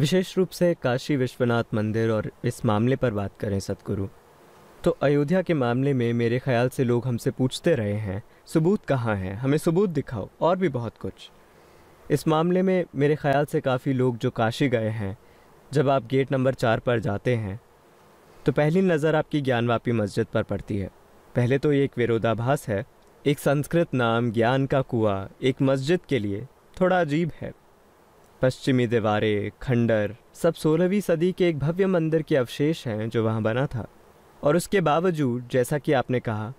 विशेष रूप से काशी विश्वनाथ मंदिर और इस मामले पर बात करें सतगुरु तो अयोध्या के मामले में मेरे ख्याल से लोग हमसे पूछते रहे हैं सबूत कहाँ हैं हमें सबूत दिखाओ और भी बहुत कुछ इस मामले में मेरे ख्याल से काफ़ी लोग जो काशी गए हैं जब आप गेट नंबर चार पर जाते हैं तो पहली नज़र आपकी ज्ञानवापी मस्जिद पर पड़ती है पहले तो ये एक विरोधाभास है एक संस्कृत नाम ज्ञान का कुआ एक मस्जिद के लिए थोड़ा अजीब है पश्चिमी दीवारें खंडर सब सोलहवीं सदी के एक भव्य मंदिर के अवशेष हैं जो वहाँ बना था और उसके बावजूद जैसा कि आपने कहा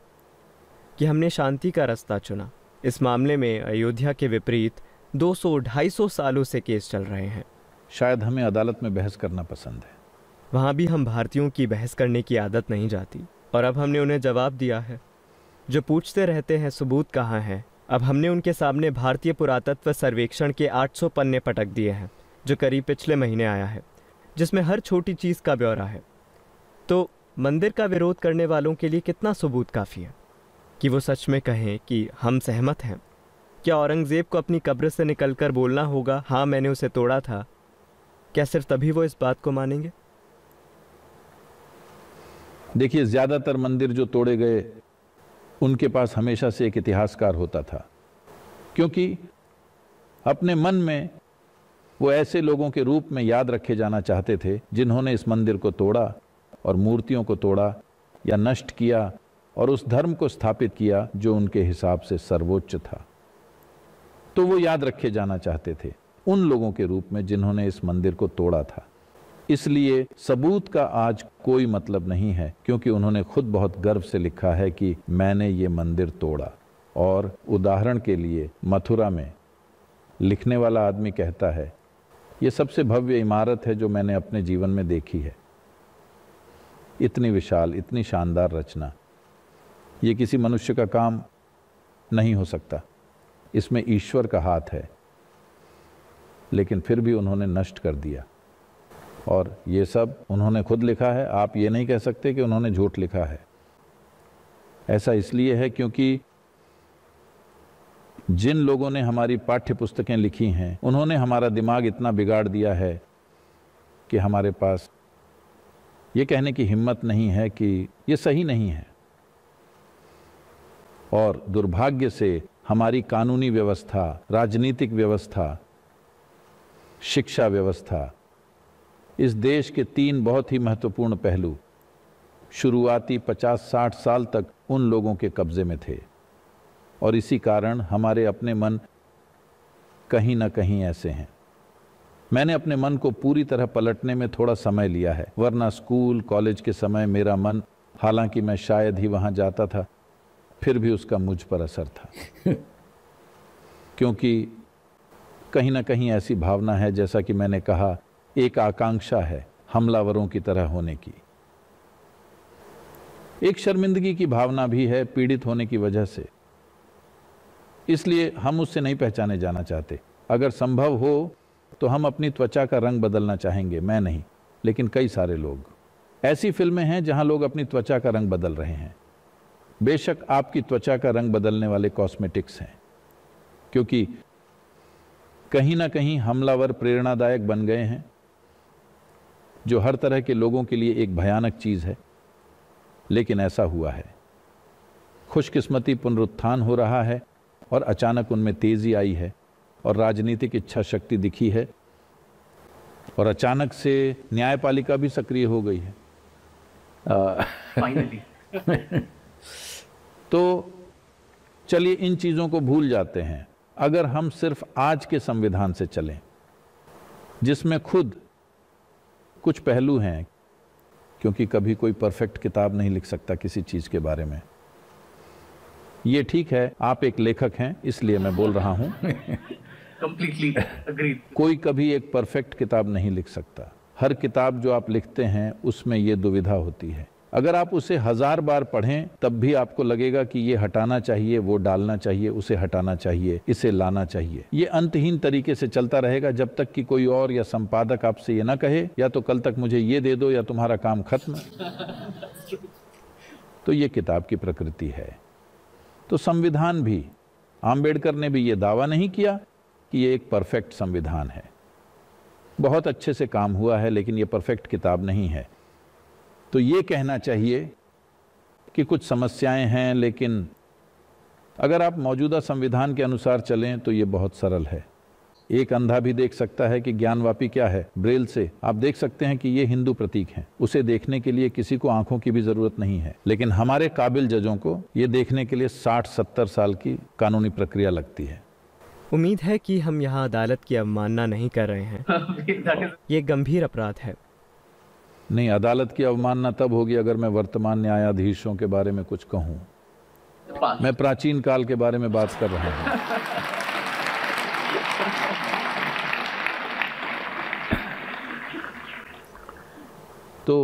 कि हमने शांति का रास्ता चुना इस मामले में अयोध्या के विपरीत 200-250 सालों से केस चल रहे हैं शायद हमें अदालत में बहस करना पसंद है वहाँ भी हम भारतीयों की बहस करने की आदत नहीं जाती और अब हमने उन्हें जवाब दिया है जो पूछते रहते हैं सबूत कहाँ हैं अब हमने उनके सामने भारतीय पुरातत्व सर्वेक्षण के 800 पन्ने पटक दिए हैं जो करीब पिछले महीने आया है जिसमें हर छोटी चीज़ का ब्यौरा है तो मंदिर का विरोध करने वालों के लिए कितना सबूत काफ़ी है कि वो सच में कहें कि हम सहमत हैं क्या औरंगज़ेब को अपनी कब्र से निकलकर बोलना होगा हाँ मैंने उसे तोड़ा था क्या सिर्फ तभी वो इस बात को मानेंगे देखिए ज़्यादातर मंदिर जो तोड़े गए उनके पास हमेशा से एक इतिहासकार होता था क्योंकि अपने मन में वो ऐसे लोगों के रूप में याद रखे जाना चाहते थे जिन्होंने इस मंदिर को तोड़ा और मूर्तियों को तोड़ा या नष्ट किया और उस धर्म को स्थापित किया जो उनके हिसाब से सर्वोच्च था तो वो याद रखे जाना चाहते थे उन लोगों के रूप में जिन्होंने इस मंदिर को तोड़ा था इसलिए सबूत का आज कोई मतलब नहीं है क्योंकि उन्होंने खुद बहुत गर्व से लिखा है कि मैंने ये मंदिर तोड़ा और उदाहरण के लिए मथुरा में लिखने वाला आदमी कहता है ये सबसे भव्य इमारत है जो मैंने अपने जीवन में देखी है इतनी विशाल इतनी शानदार रचना ये किसी मनुष्य का काम नहीं हो सकता इसमें ईश्वर का हाथ है लेकिन फिर भी उन्होंने नष्ट कर दिया और ये सब उन्होंने खुद लिखा है आप ये नहीं कह सकते कि उन्होंने झूठ लिखा है ऐसा इसलिए है क्योंकि जिन लोगों ने हमारी पाठ्य पुस्तकें लिखी हैं उन्होंने हमारा दिमाग इतना बिगाड़ दिया है कि हमारे पास ये कहने की हिम्मत नहीं है कि ये सही नहीं है और दुर्भाग्य से हमारी कानूनी व्यवस्था राजनीतिक व्यवस्था शिक्षा व्यवस्था इस देश के तीन बहुत ही महत्वपूर्ण पहलू शुरुआती 50-60 साल तक उन लोगों के कब्जे में थे और इसी कारण हमारे अपने मन कहीं ना कहीं ऐसे हैं मैंने अपने मन को पूरी तरह पलटने में थोड़ा समय लिया है वरना स्कूल कॉलेज के समय मेरा मन हालांकि मैं शायद ही वहां जाता था फिर भी उसका मुझ पर असर था क्योंकि कहीं ना कहीं ऐसी भावना है जैसा कि मैंने कहा एक आकांक्षा है हमलावरों की तरह होने की एक शर्मिंदगी की भावना भी है पीड़ित होने की वजह से इसलिए हम उससे नहीं पहचाने जाना चाहते अगर संभव हो तो हम अपनी त्वचा का रंग बदलना चाहेंगे मैं नहीं लेकिन कई सारे लोग ऐसी फिल्में हैं जहां लोग अपनी त्वचा का रंग बदल रहे हैं बेशक आपकी त्वचा का रंग बदलने वाले कॉस्मेटिक्स हैं क्योंकि कहीं ना कहीं हमलावर प्रेरणादायक बन गए हैं जो हर तरह के लोगों के लिए एक भयानक चीज़ है लेकिन ऐसा हुआ है खुशकिस्मती पुनरुत्थान हो रहा है और अचानक उनमें तेज़ी आई है और राजनीतिक इच्छा शक्ति दिखी है और अचानक से न्यायपालिका भी सक्रिय हो गई है तो चलिए इन चीज़ों को भूल जाते हैं अगर हम सिर्फ आज के संविधान से चलें जिसमें खुद कुछ पहलू हैं क्योंकि कभी कोई परफेक्ट किताब नहीं लिख सकता किसी चीज़ के बारे में ये ठीक है आप एक लेखक हैं इसलिए मैं बोल रहा हूँ कंप्लीटली कोई कभी एक परफेक्ट किताब नहीं लिख सकता हर किताब जो आप लिखते हैं उसमें ये दुविधा होती है अगर आप उसे हजार बार पढ़ें तब भी आपको लगेगा कि ये हटाना चाहिए वो डालना चाहिए उसे हटाना चाहिए इसे लाना चाहिए ये अंतहीन तरीके से चलता रहेगा जब तक कि कोई और या संपादक आपसे ये ना कहे या तो कल तक मुझे ये दे दो या तुम्हारा काम खत्म तो ये किताब की प्रकृति है तो संविधान भी आम्बेडकर ने भी ये दावा नहीं किया कि ये एक परफेक्ट संविधान है बहुत अच्छे से काम हुआ है लेकिन ये परफेक्ट किताब नहीं है तो ये कहना चाहिए कि कुछ समस्याएं हैं लेकिन अगर आप मौजूदा संविधान के अनुसार चलें तो ये बहुत सरल है एक अंधा भी देख सकता है कि ज्ञानवापी क्या है ब्रेल से आप देख सकते हैं कि ये हिंदू प्रतीक हैं उसे देखने के लिए किसी को आंखों की भी जरूरत नहीं है लेकिन हमारे काबिल जजों को ये देखने के लिए 60-70 साल की कानूनी प्रक्रिया लगती है उम्मीद है कि हम यहाँ अदालत की अवमानना नहीं कर रहे हैं ये गंभीर अपराध है नहीं अदालत की अवमानना तब होगी अगर मैं वर्तमान न्यायाधीशों के बारे में कुछ कहूँ मैं प्राचीन काल के बारे में बात कर रहा हूँ तो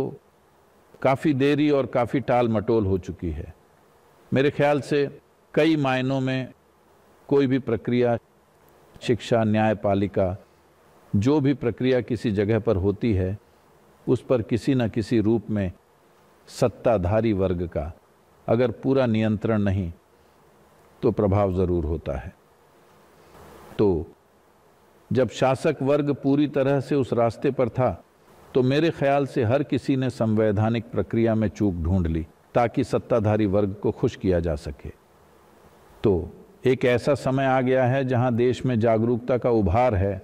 काफ़ी देरी और काफ़ी टाल मटोल हो चुकी है मेरे ख्याल से कई मायनों में कोई भी प्रक्रिया शिक्षा न्यायपालिका जो भी प्रक्रिया किसी जगह पर होती है उस पर किसी न किसी रूप में सत्ताधारी वर्ग का अगर पूरा नियंत्रण नहीं तो प्रभाव जरूर होता है तो जब शासक वर्ग पूरी तरह से उस रास्ते पर था तो मेरे ख्याल से हर किसी ने संवैधानिक प्रक्रिया में चूक ढूंढ ली ताकि सत्ताधारी वर्ग को खुश किया जा सके तो एक ऐसा समय आ गया है जहां देश में जागरूकता का उभार है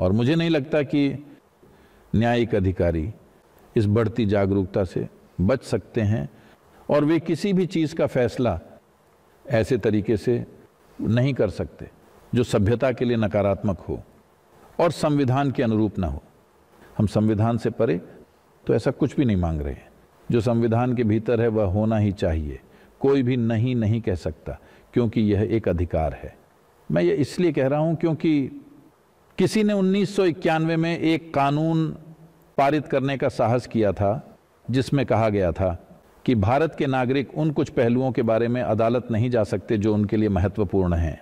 और मुझे नहीं लगता कि न्यायिक अधिकारी इस बढ़ती जागरूकता से बच सकते हैं और वे किसी भी चीज़ का फैसला ऐसे तरीके से नहीं कर सकते जो सभ्यता के लिए नकारात्मक हो और संविधान के अनुरूप ना हो हम संविधान से परे तो ऐसा कुछ भी नहीं मांग रहे हैं जो संविधान के भीतर है वह होना ही चाहिए कोई भी नहीं नहीं कह सकता क्योंकि यह एक अधिकार है मैं ये इसलिए कह रहा हूँ क्योंकि किसी ने 1991 में एक कानून पारित करने का साहस किया था जिसमें कहा गया था कि भारत के नागरिक उन कुछ पहलुओं के बारे में अदालत नहीं जा सकते जो उनके लिए महत्वपूर्ण हैं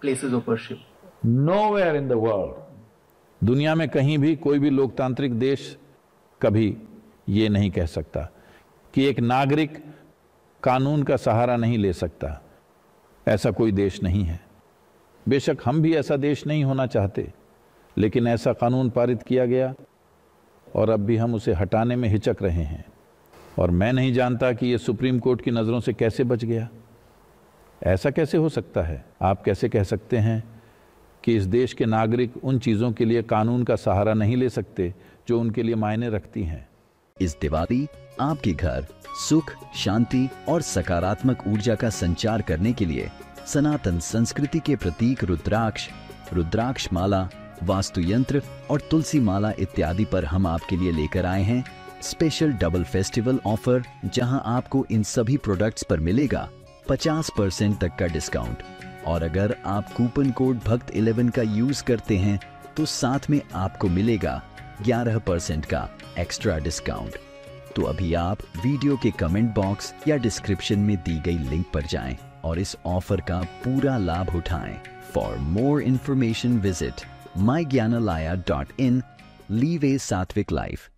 places of worship nowhere in the world world दुनिया में कहीं भी कोई भी लोकतांत्रिक देश कभी ये नहीं कह सकता कि एक नागरिक कानून का सहारा नहीं ले सकता ऐसा कोई देश नहीं है बेशक हम भी ऐसा देश नहीं होना चाहते लेकिन ऐसा कानून पारित किया गया और अब भी हम उसे हटाने में हिचक रहे हैं और मैं नहीं जानता कि यह सुप्रीम कोर्ट की नज़रों से कैसे बच गया ऐसा कैसे हो सकता है आप कैसे कह सकते हैं कि इस देश के नागरिक उन चीज़ों के लिए कानून का सहारा नहीं ले सकते जो उनके लिए मायने रखती हैं इस दिवाली आपके घर सुख शांति और सकारात्मक ऊर्जा का संचार करने के लिए सनातन संस्कृति के प्रतीक रुद्राक्ष रुद्राक्ष माला वास्तु यंत्र और तुलसी माला इत्यादि पर हम आपके लिए लेकर आए हैं स्पेशल डबल फेस्टिवल ऑफर जहां आपको इन सभी प्रोडक्ट्स पर मिलेगा 50 परसेंट तक का डिस्काउंट और अगर आप कूपन कोड भक्त 11 का यूज करते हैं तो साथ में आपको मिलेगा 11 परसेंट का एक्स्ट्रा डिस्काउंट तो अभी आप वीडियो के कमेंट बॉक्स या डिस्क्रिप्शन में दी गई लिंक पर जाएं और इस ऑफर का पूरा लाभ उठाएं for more information visit my Gyanalaya dot in live a sattvik life